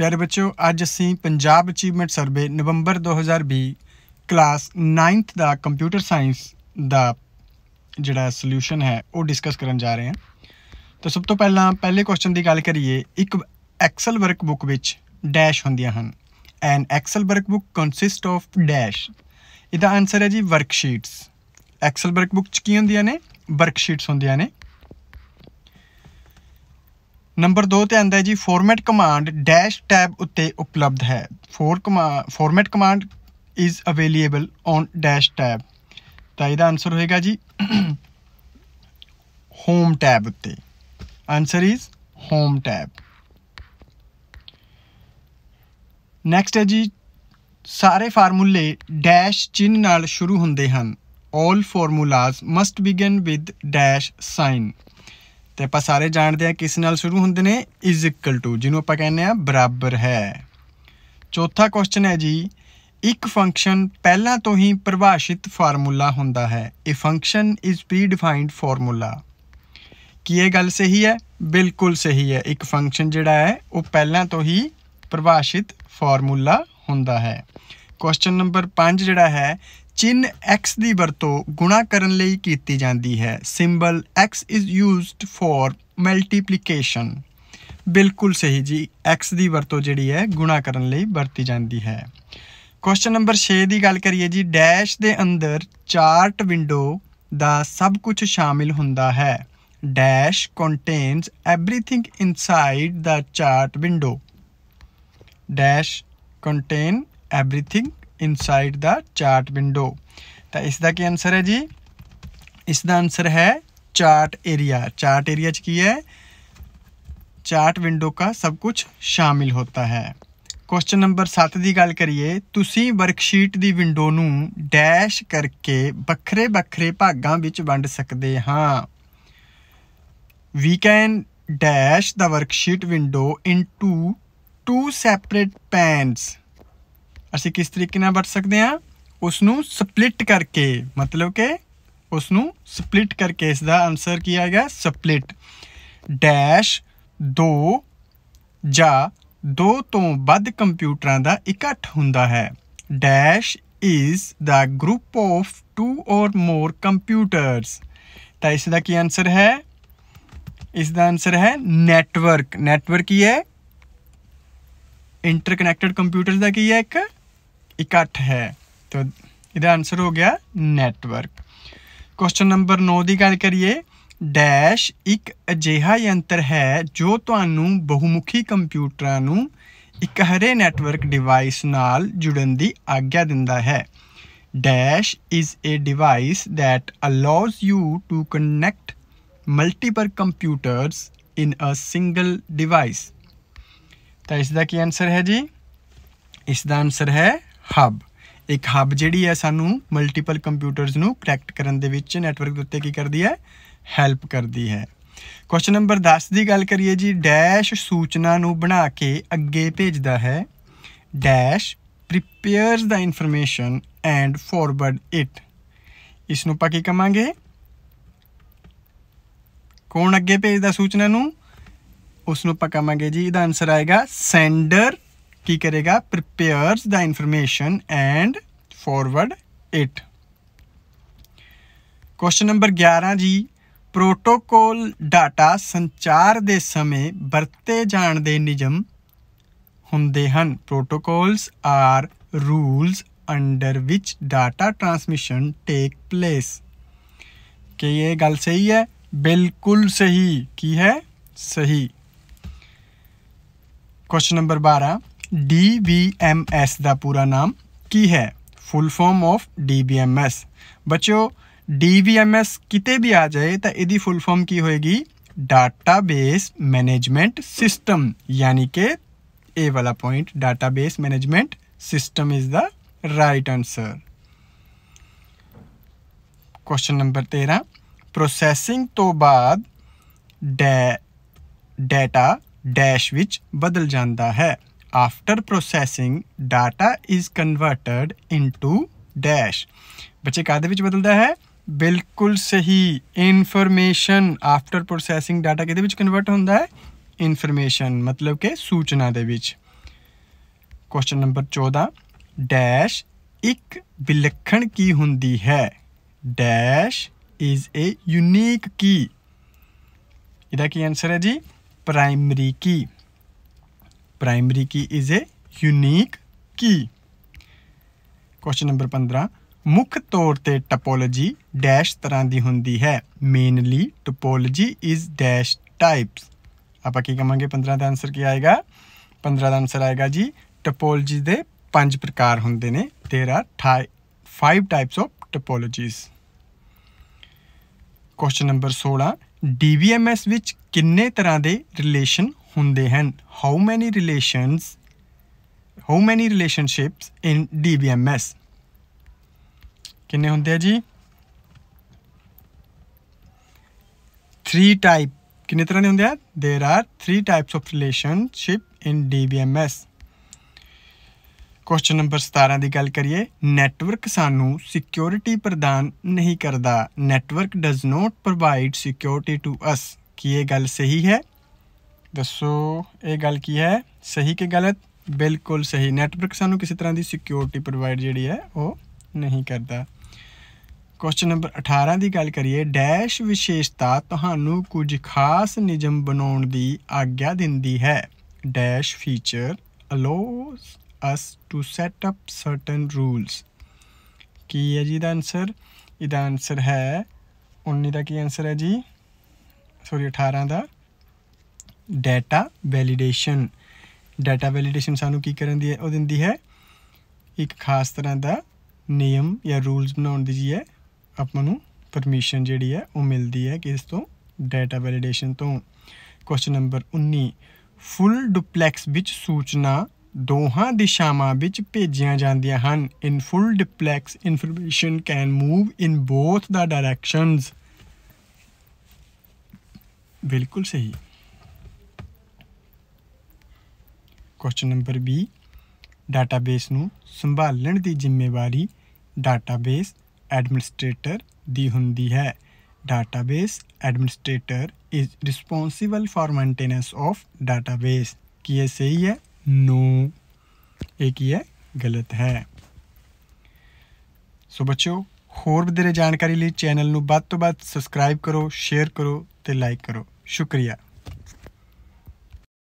ਪਿਆਰੇ ਬੱਚਿਓ ਅੱਜ ਅਸੀਂ Punjab achievement survey November 2020 class 9th ਦਾ ਕੰਪਿਊਟਰ ਸਾਇੰਸ ਦਾ ਜਿਹੜਾ ਸੋਲੂਸ਼ਨ ਹੈ ਉਹ ਡਿਸਕਸ ਕਰਨ ਜਾ ਰਹੇ ਹਾਂ ਤਾਂ ਸਭ ਤੋਂ ਪਹਿਲਾਂ ਪਹਿਲੇ ਕੁਐਸਚਨ ਦੀ ਗੱਲ ਕਰੀਏ ਇੱਕ ਐਕਸਲ ਵਰਕਬੁੱਕ ਵਿੱਚ ਡੈਸ਼ ਹੁੰਦੀਆਂ ਹਨ an excel workbook consist of dash ਇਹਦਾ ਆਨਸਰ ਹੈ ਜੀ ਵਰਕਸ਼ੀਟਸ ਐਕਸਲ ਵਰਕਬੁੱਕ ਚ ਕੀ ਹੁੰਦੀਆਂ ਨੇ ਵਰਕਸ਼ੀਟਸ ਹੁੰਦੀਆਂ ਨੇ ਨੰਬਰ 2 ਤੇ ਆਂਦਾ ਹੈ ਜੀ ਫਾਰਮੈਟ ਕਮਾਂਡ ਡੈਸ਼ ਟੈਬ ਉੱਤੇ ਉਪਲਬਧ ਹੈ for format command is available on dash tab ਤਾਂ ਇਹਦਾ ਆਨਸਰ ਹੋਏਗਾ ਜੀ ਹੋਮ ਟੈਬ ਉੱਤੇ answer is home tab next ਹੈ ਜੀ ਸਾਰੇ ਫਾਰਮੂਲੇ ਡੈਸ਼ ਚਿੰਨ ਨਾਲ ਸ਼ੁਰੂ ਹੁੰਦੇ ਹਨ all formulas must begin with dash sign ਤੇ ਆਪਾਂ ਸਾਰੇ ਜਾਣਦੇ ਆ ਕਿਸ ਨਾਲ ਸ਼ੁਰੂ ਹੁੰਦੇ ਨੇ ਇਜ਼ ਇਕੁਅਲ ਟੂ ਜਿਹਨੂੰ ਆਪਾਂ ਕਹਿੰਦੇ ਆ ਬਰਾਬਰ ਹੈ ਚੌਥਾ ਕੁਐਸਚਨ ਹੈ ਜੀ ਇੱਕ ਫੰਕਸ਼ਨ ਪਹਿਲਾਂ ਤੋਂ ਹੀ ਪਰਿਭਾਸ਼ਿਤ ਫਾਰਮੂਲਾ ਹੁੰਦਾ ਹੈ ਇਹ function is predefined formula ਕੀ ਇਹ ਗੱਲ ਸਹੀ ਹੈ ਬਿਲਕੁਲ ਸਹੀ ਹੈ ਇੱਕ ਫੰਕਸ਼ਨ ਜਿਹੜਾ ਹੈ ਉਹ ਪਹਿਲਾਂ ਤੋਂ ਹੀ ਪਰਿਭਾਸ਼ਿਤ ਫਾਰਮੂਲਾ ਹੁੰਦਾ ਹੈ ਕੁਐਸਚਨ ਨੰਬਰ 5 ਜਿਹੜਾ ਹੈ ਚਿੰਨ x ਦੀ ਵਰਤੋਂ ਗੁਣਾ ਕਰਨ ਲਈ ਕੀਤੀ ਜਾਂਦੀ ਹੈ symbol x is used for multiplication ਬਿਲਕੁਲ ਸਹੀ ਜੀ x ਦੀ ਵਰਤੋਂ ਜਿਹੜੀ ਹੈ ਗੁਣਾ ਕਰਨ ਲਈ ਵਰਤੀ ਜਾਂਦੀ ਹੈ ਕੁਐਸਚਨ ਨੰਬਰ 6 ਦੀ ਗੱਲ ਕਰੀਏ ਜੀ ਡੈਸ਼ ਦੇ ਅੰਦਰ ਚਾਰਟ ਵਿੰਡੋ ਦਾ ਸਭ ਕੁਝ ਸ਼ਾਮਿਲ ਹੁੰਦਾ ਹੈ dash contains everything inside the chart window dash contain everything inside the chart window ਤਾਂ ਇਸ ਦਾ ਕੀ ਆਨਸਰ ਹੈ ਜੀ ਇਸ ਦਾ ਆਨਸਰ ਹੈ ਚਾਰਟ ਏਰੀਆ ਚਾਰਟ ਏਰੀਆ ਚ ਕੀ ਹੈ ਚਾਰਟ ਵਿੰਡੋ का ਸਭ ਕੁਝ ਸ਼ਾਮਿਲ ਹੁੰਦਾ ਹੈ ਕੁਐਸਚਨ ਨੰਬਰ 7 ਦੀ ਗੱਲ ਕਰੀਏ ਤੁਸੀਂ ਵਰਕਸ਼ੀਟ ਦੀ ਵਿੰਡੋ ਨੂੰ ਡੈਸ਼ ਕਰਕੇ ਵੱਖਰੇ-ਵੱਖਰੇ ਭਾਗਾਂ ਵਿੱਚ ਵੰਡ ਸਕਦੇ ਹਾਂ we can dash the worksheet window into two separate pans ਅਸੀਂ ਕਿਸ ਤਰੀਕੇ ਨਾਲ ਵਰਤ ਸਕਦੇ ਹਾਂ ਉਸ ਨੂੰ ਸਪਲਿਟ ਕਰਕੇ ਮਤਲਬ ਕਿ ਉਸ ਨੂੰ ਸਪਲਿਟ ਕਰਕੇ ਇਸ ਦਾ ਆਨਸਰ ਕੀ ਆਏਗਾ ਸਪਲਿਟ ਡੈਸ਼ 2 ਜਾਂ 2 ਤੋਂ ਵੱਧ ਕੰਪਿਊਟਰਾਂ ਦਾ ਇਕੱਠ ਹੁੰਦਾ ਹੈ dash is the group of 2 or more computers ਤਾਂ ਇਸ ਦਾ ਕੀ ਆਨਸਰ ਹੈ ਇਸ ਦਾ ਆਨਸਰ ਹੈ ਨੈਟਵਰਕ ਨੈਟਵਰਕ ਕੀ ਹੈ ਇੰਟਰਕਨੈਕਟਡ ਕੰਪਿਊਟਰਸ ਦਾ ਕੀ ਹੈ ਇੱਕ ਇਕੱਠ ਹੈ ਤਾਂ ਇਹਦਾ ਆਨਸਰ ਹੋ ਗਿਆ ਨੈਟਵਰਕ ਕੁਐਸਚਨ ਨੰਬਰ 9 ਦੀ ਗੱਲ ਕਰੀਏ ਡੈਸ਼ ਇੱਕ ਅਜਿਹਾ ਯੰਤਰ ਹੈ ਜੋ ਤੁਹਾਨੂੰ ਬਹੁਮੁਖੀ ਕੰਪਿਊਟਰਾਂ ਨੂੰ ਇੱਕ ਹਰੇ ਨੈਟਵਰਕ ਡਿਵਾਈਸ ਨਾਲ ਜੁੜਨ ਦੀ ਆਗਿਆ ਦਿੰਦਾ ਹੈ dash is a device that allows you to connect multiple computers in a single device ਤਾਂ ਇਸ ਦਾ ਕੀ ਆਨਸਰ ਹੈ ਜੀ ਇਸ ਦਾ ਆਨਸਰ ਹੈ ਹੱਬ ਇੱਕ ਹੱਬ ਜਿਹੜੀ ਹੈ ਸਾਨੂੰ ਮਲਟੀਪਲ ਕੰਪਿਊਟਰਸ ਨੂੰ ਕਨੈਕਟ ਕਰਨ ਦੇ ਵਿੱਚ ਨੈਟਵਰਕ ਦੇ ਉੱਤੇ ਕੀ ਕਰਦੀ ਹੈ ਹੈਲਪ ਕਰਦੀ ਹੈ ਕੁਐਸਚਨ ਨੰਬਰ 10 ਦੀ ਗੱਲ ਕਰੀਏ ਜੀ ਡੈਸ਼ ਸੂਚਨਾ ਨੂੰ ਬਣਾ ਕੇ ਅੱਗੇ ਭੇਜਦਾ ਹੈ dash prepares the information and forward it ਇਸ ਨੂੰ ਪਾ ਕੀ ਕਵਾਂਗੇ ਕੌਣ ਅੱਗੇ ਭੇਜਦਾ ਸੂਚਨਾ ਨੂੰ ਉਸ ਨੂੰ ਆਪਾਂ ਕਵਾਂਗੇ ਜੀ ਇਹਦਾ ਆਨਸਰ ਆਏਗਾ ਸੈਂਡਰ ਕੀ ਕਰੇਗਾ prepares the information and forward it question number 11 ਜੀ ਪ੍ਰੋਟੋਕੋਲ ਡਾਟਾ ਸੰਚਾਰ ਦੇ ਸਮੇਂ ਵਰਤੇ ਜਾਣ ਦੇ ਨਿਯਮ ਹੁੰਦੇ ਹਨ protocols are rules under which data transmission take place ਕਿ ਇਹ ਗੱਲ ਸਹੀ ਹੈ ਬਿਲਕੁਲ ਸਹੀ ਕੀ ਹੈ ਸਹੀ ਕੁਐਸਚਨ ਨੰਬਰ 12 DBMS ਦਾ ਪੂਰਾ ਨਾਮ ਕੀ ਹੈ ਫੁੱਲ ਫਾਰਮ ਆਫ DBMS ਬੱਚੋ DBMS ਕਿਤੇ ਵੀ ਆ ਜਾਏ ਤਾਂ ਇਹਦੀ ਫੁੱਲ ਫਾਰਮ ਕੀ ਹੋਏਗੀ ਡਾਟਾਬੇਸ ਮੈਨੇਜਮੈਂਟ ਸਿਸਟਮ ਯਾਨੀ ਕਿ ਇਹ ਵਾਲਾ point database management system is the right answer question number 13 processing ਤੋਂ ਬਾਅਦ ਡਾਟਾ ਡੈਸ਼ ਵਿੱਚ ਬਦਲ ਜਾਂਦਾ ਹੈ After processing, data is converted into dash. ਬੱਚੇ ਕਾਦੇ ਵਿੱਚ ਬਦਲਦਾ ਹੈ ਬਿਲਕੁਲ ਸਹੀ ਇਨਫੋਰਮੇਸ਼ਨ ਆਫਟਰ ਪ੍ਰੋਸੈਸਿੰਗ ਡਾਟਾ ਕਿਹਦੇ ਵਿੱਚ ਕਨਵਰਟ ਹੁੰਦਾ ਹੈ ਇਨਫੋਰਮੇਸ਼ਨ ਮਤਲਬ ਕਿ ਸੂਚਨਾ ਦੇ ਵਿੱਚ ਕੁਐਸਚਨ ਨੰਬਰ 14 ਡੈਸ਼ ਇੱਕ ਵਿਲੱਖਣ ਕੀ ਹੁੰਦੀ ਹੈ dash is a unique key ਇਹਦਾ ਕੀ ਆਨਸਰ ਹੈ ਜੀ primary key primary key is a unique key question number 15 ਮੁੱਖ ਤੌਰ ਤੇ ਟੋਪੋਲੋਜੀ ਡੈਸ਼ ਤਰ੍ਹਾਂ ਦੀ ਹੁੰਦੀ ਹੈ mainly topology is dash types ਆਪਾਂ ਕੀ ਕਹਾਂਗੇ 15 ਦਾ ਆਨਸਰ ਕੀ ਆਏਗਾ 15 ਦਾ ਆਨਸਰ ਆਏਗਾ ਜੀ ਟੋਪੋਲੋਜੀ ਦੇ ਪੰਜ ਪ੍ਰਕਾਰ ਹੁੰਦੇ ਨੇ there are 5 types of topologies question number 16 DVMS ਵਿੱਚ ਕਿੰਨੇ ਤਰ੍ਹਾਂ ਦੇ ਰਿਲੇਸ਼ਨ ਹੁੰਦੇ ਹਨ how many relations how many relationships in DBMS ਕਿੰਨੇ ਹੁੰਦੇ ਆ ਜੀ 3 ਟਾਈਪ ਕਿੰਨੇ ਤਰ੍ਹਾਂ ਦੇ ਹੁੰਦੇ ਆ there are 3 types of relationship in DBMS question number 17 ਦੀ ਗੱਲ ਕਰੀਏ ਨੈਟਵਰਕ ਸਾਨੂੰ ਸਿਕਿਉਰਿਟੀ ਪ੍ਰਦਾਨ ਨਹੀਂ ਕਰਦਾ network does not provide security to us ਕੀ ਇਹ ਗੱਲ ਸਹੀ ਹੈ ਦੱਸੋ ਇਹ ਗੱਲ ਕੀ ਹੈ ਸਹੀ ਕਿ ਗਲਤ ਬਿਲਕੁਲ ਸਹੀ ਨੈਟਵਰਕ ਸਾਨੂੰ ਕਿਸੇ ਤਰ੍ਹਾਂ ਦੀ ਸਿਕਿਉਰਿਟੀ ਪ੍ਰੋਵਾਈਡ ਜਿਹੜੀ ਹੈ ਉਹ ਨਹੀਂ ਕਰਦਾ ਕੁਐਸਚਨ ਨੰਬਰ 18 ਦੀ ਗੱਲ ਕਰੀਏ ਡੈਸ਼ ਵਿਸ਼ੇਸ਼ਤਾ ਤੁਹਾਨੂੰ ਕੁਝ ਖਾਸ ਨਿਯਮ ਬਣਾਉਣ ਦੀ ਆਗਿਆ ਦਿੰਦੀ ਹੈ dash feature allows us to set up certain rules ਕੀ ਹੈ ਜੀ ਦਾ ਆਨਸਰ ਇਹਦਾ ਆਨਸਰ ਹੈ 19 ਦਾ ਕੀ ਆਨਸਰ ਹੈ ਜੀ ਸੌਰੀ 18 ਦਾ ਡਾਟਾ ਵੈਲੀਡੇਸ਼ਨ ਡਾਟਾ ਵੈਲੀਡੇਸ਼ਨ ਸਾਨੂੰ ਕੀ ਕਰਨ ਦੀ ਹੈ ਉਹ ਦਿੰਦੀ ਹੈ ਇੱਕ ਖਾਸ ਤਰ੍ਹਾਂ ਦਾ ਨਿਯਮ ਜਾਂ ਰੂਲਸ ਬਣਾਉਣ ਦੀ ਜੀ ਹੈ ਆਪਾਂ ਨੂੰ ਪਰਮਿਸ਼ਨ ਜਿਹੜੀ ਹੈ ਉਹ ਮਿਲਦੀ ਹੈ ਕਿਸ ਤੋਂ ਡਾਟਾ ਵੈਲੀਡੇਸ਼ਨ ਤੋਂ ਕੁਐਸਚਨ ਨੰਬਰ 19 ਫੁੱਲ ਡੁਪਲੈਕਸ ਵਿੱਚ ਸੂਚਨਾ ਦੋਹਾਂ ਦਿਸ਼ਾਵਾਂ ਵਿੱਚ ਭੇਜੀਆਂ ਜਾਂਦੀਆਂ ਹਨ in full duplex information can move in both the directions ਬਿਲਕੁਲ ਸਹੀ ਕੁਐਸਚਨ ਨੰਬਰ 20 ਡਾਟਾਬੇਸ ਨੂੰ ਸੰਭਾਲਣ ਦੀ ਜ਼ਿੰਮੇਵਾਰੀ ਡਾਟਾਬੇਸ ਐਡਮਿਨਿਸਟ੍ਰੇਟਰ ਦੀ ਹੁੰਦੀ ਹੈ database administrator is responsible for maintenance of database ਕੀ ਇਹ ਸਹੀ ਹੈ ਨੋ ਇਹ ਕੀ ਹੈ ਗਲਤ ਹੈ ਸੋ ਬੱਚੋ ਹੋਰ ਵਧੇਰੇ ਜਾਣਕਾਰੀ ਲਈ ਚੈਨਲ ਨੂੰ ਵੱਧ ਤੋਂ ਵੱਧ ਸਬਸਕ੍ਰਾਈਬ ਕਰੋ ਸ਼ੇਅਰ ਕਰੋ ਤੇ ਲਾਈਕ ਕਰੋ ਸ਼ੁਕਰੀਆ